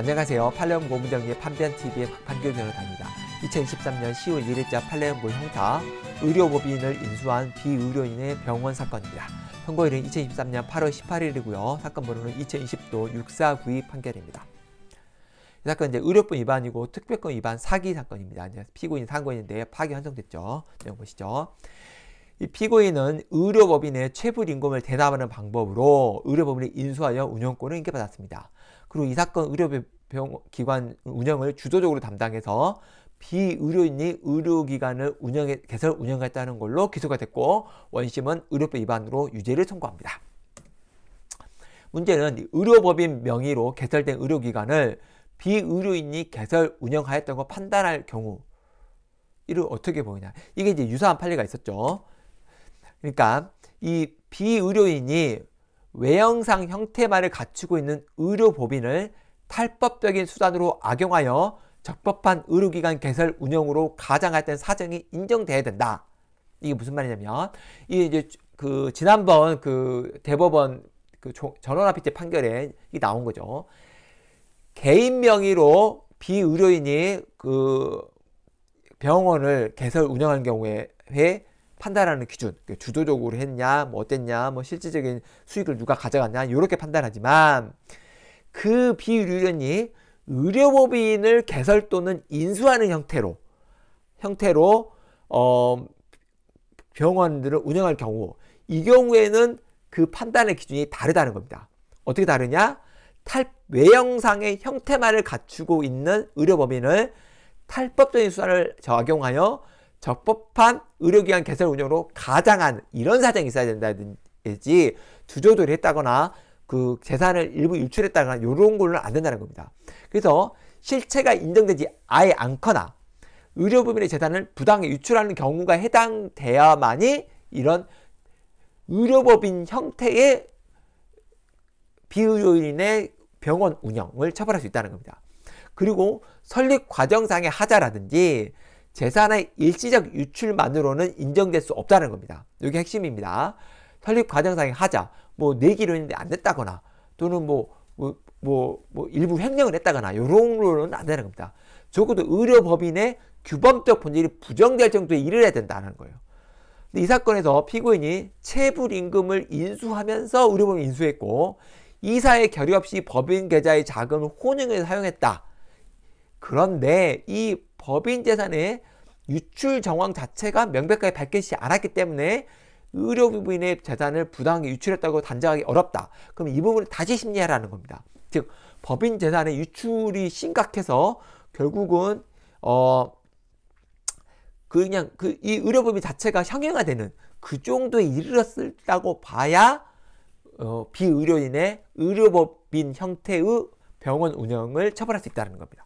안녕하세요. 팔레온 고문정리의 판변TV의 박판규 변호사입니다. 2023년 10월 1일자 팔레온고 형사 의료법인을 인수한 비의료인의 병원 사건입니다. 선고일은 2023년 8월 18일이고요. 사건 번호는 2020도 6492 판결입니다. 이 사건은 이제 의료법 위반이고 특별권 위반 사기 사건입니다. 이제 피고인 상고인인데 파기 환정됐죠. 내용 보시죠. 이 피고인은 의료법인의 체불임금을 대납하는 방법으로 의료법인을 인수하여 운영권을 인계받았습니다. 그리고 이 사건 의료기관 운영을 주도적으로 담당해서 비의료인이 의료기관을 운영해, 개설 운영했다는 걸로 기소가 됐고 원심은 의료법 위반으로 유죄를 선고합니다. 문제는 의료법인 명의로 개설된 의료기관을 비의료인이 개설 운영하였던 걸 판단할 경우 이를 어떻게 보느냐 이게 이제 유사한 판례가 있었죠. 그러니까 이 비의료인이 외형상 형태만을 갖추고 있는 의료법인을 탈법적인 수단으로 악용하여 적법한 의료기관 개설 운영으로 가장할 때 사정이 인정돼야 된다. 이게 무슨 말이냐면 이 이제 그 지난번 그 대법원 그 전원합의체 판결에 이 나온 거죠. 개인 명의로 비의료인이 그 병원을 개설 운영하는 경우에 판단하는 기준, 그러니까 주도적으로 했냐, 뭐 어땠냐, 뭐 실질적인 수익을 누가 가져갔냐, 이렇게 판단하지만 그비유료련이 의료법인을 개설 또는 인수하는 형태로 형태로 어, 병원들을 운영할 경우 이 경우에는 그 판단의 기준이 다르다는 겁니다. 어떻게 다르냐? 탈 외형상의 형태만을 갖추고 있는 의료법인을 탈법적인 수단을 적용하여 적법한 의료기관 개설 운영으로 가장한 이런 사정이 있어야 된다든지 주조도를 했다거나 그 재산을 일부 유출했다거나 이런 걸로는 안 된다는 겁니다. 그래서 실체가 인정되지 아예 않거나 의료법인의 재산을 부당히 유출하는 경우가 해당돼야만이 이런 의료법인 형태의 비의료인의 병원 운영을 처벌할 수 있다는 겁니다. 그리고 설립 과정상의 하자라든지 재산의 일시적 유출만으로는 인정될 수 없다는 겁니다. 이게 핵심입니다. 설립 과정상의 하자, 뭐 내기로 했는데 안 됐다거나 또는 뭐, 뭐, 뭐, 뭐 일부 횡령을 했다거나 요런 거는안 되는 겁니다. 적어도 의료법인의 규범적 본질이 부정될 정도에 이르야 된다는 거예요. 근데 이 사건에서 피고인이 체불임금을 인수하면서 의료법인 인수했고 이사의 결의 없이 법인 계좌의 자금을 혼용해서 사용했다. 그런데 이 법인 재산의 유출 정황 자체가 명백하게 밝혀지지 않았기 때문에 의료부인의 재산을 부당하게 유출했다고 단정하기 어렵다. 그럼 이 부분을 다시 심리하라는 겁니다. 즉 법인 재산의 유출이 심각해서 결국은 어 그 그냥 그이 의료법인 자체가 형용화되는 그 정도에 이르렀다고 봐야 어, 비의료인의 의료법인 형태의 병원 운영을 처벌할 수 있다는 겁니다.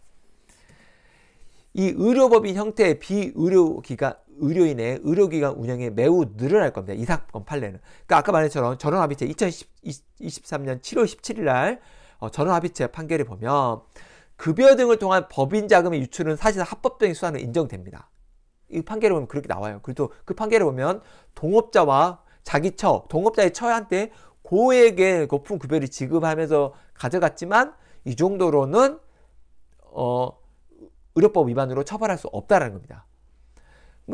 이 의료법인 형태의 비의료기가 의료인의 의료기관 운영에 매우 늘어날 겁니다. 이 사건 판례는. 그러니까 아까 말했처럼 전원합의체 2023년 7월 17일 날 어, 전원합의체 판결을 보면 급여 등을 통한 법인 자금의 유출은 사실상 합법적인 수단은 인정됩니다. 이 판결을 보면 그렇게 나와요. 그리고 그 판결을 보면 동업자와 자기 처, 동업자의 처한테 고액의 높품 급여를 지급하면서 가져갔지만 이 정도로는 어 의료법 위반으로 처벌할 수 없다라는 겁니다.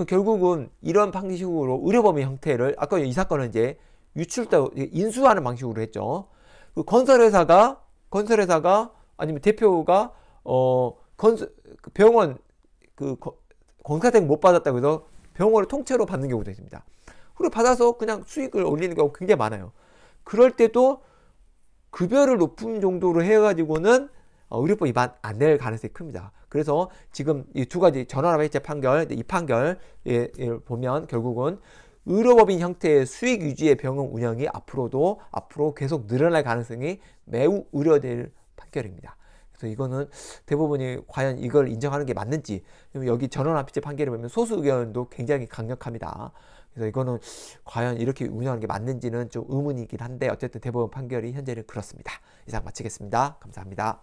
결국은 이런 방식으로 의료범의 형태를 아까 이 사건은 이제 유출도 인수하는 방식으로 했죠. 그 건설회사가 건설회사가 아니면 대표가 어 건설 그 병원 그 공사생 못 받았다고 해서 병원을 통째로 받는 경우도 있습니다. 그리고 받아서 그냥 수익을 올리는 경우 굉장히 많아요. 그럴 때도 급여를 높은 정도로 해가지고는 어, 의료법 위반 안 될 가능성이 큽니다. 그래서 지금 이 두 가지 전원합의 체 판결, 이 판결 을 예, 예, 보면 결국은 의료법인 형태의 수익 유지의 병원 운영이 앞으로도 앞으로 계속 늘어날 가능성이 매우 우려될 판결입니다. 그래서 이거는 대부분이 과연 이걸 인정하는 게 맞는지 여기 전원합의체 판결을 보면 소수 의견도 굉장히 강력합니다. 그래서 이거는 과연 이렇게 운영하는 게 맞는지는 좀 의문이긴 한데 어쨌든 대법원 판결이 현재는 그렇습니다. 이상 마치겠습니다. 감사합니다.